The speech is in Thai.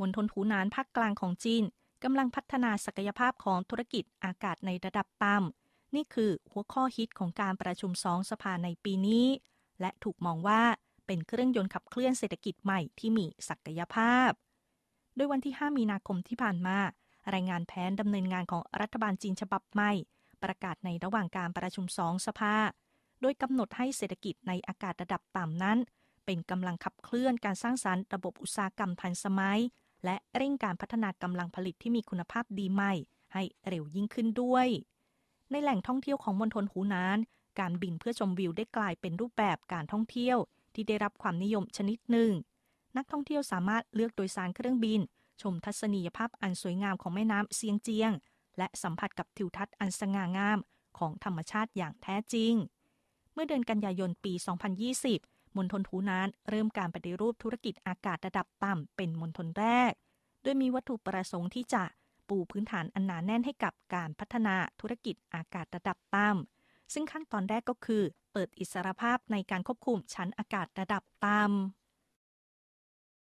มณฑลหูหนานภาคกลางของจีนกำลังพัฒนาศักยภาพของธุรกิจอากาศในระดับต่ำ นี่คือหัวข้อฮิตของการประชุมสองสภาในปีนี้ และถูกมองว่าเป็นเครื่องยนต์ขับเคลื่อนเศรษฐกิจใหม่ที่มีศักยภาพโดยวันที่ 5 มีนาคมที่ผ่านมา รายงานแผนดำเนินงานของรัฐบาลจีนฉบับใหม่ ประกาศในระหว่างการประชุมสองสภา โดยกำหนดให้เศรษฐกิจในอากาศระดับต่ำนั้น เป็นกำลังขับเคลื่อนการสร้างสารรค์ระบบอุตสาหกรรมทันสมัยและเร่งการพัฒนากำลังผลิตที่มีคุณภาพดีใหม่ให้เร็วยิ่งขึ้นด้วย ในแหล่งท่องเที่ยวของมณฑลหูนาน การบินเพื่อชมวิวได้กลายเป็นรูปแบบการท่องเที่ยว ที่ได้รับความนิยมชนิดหนึ่ง นักท่องเที่ยวสามารถเลือกโดยสารเครื่องบิน ชมทัศนียภาพอันสวยงามของแม่น้ำเซียงเจียง และสัมผัสกับทิวทัศน์อันสง่างาม ของธรรมชาติอย่างแท้จริง เมื่อเดือนกันยายนปี 2020มณฑลทูนานเริ่มการปฏิรูปธุรกิจอากาศระดับต่ำเป็นมณฑลแรกโดยมีวัตถุประสงค์ที่จะปูพื้นฐานอันหนาแน่นให้กับการพัฒนาธุรกิจอากาศระดับต่ำซึ่งขั้นตอนแรกก็คือ เปิดอิสรภาพในการควบคุมชั้นอากาศระดับต่ำ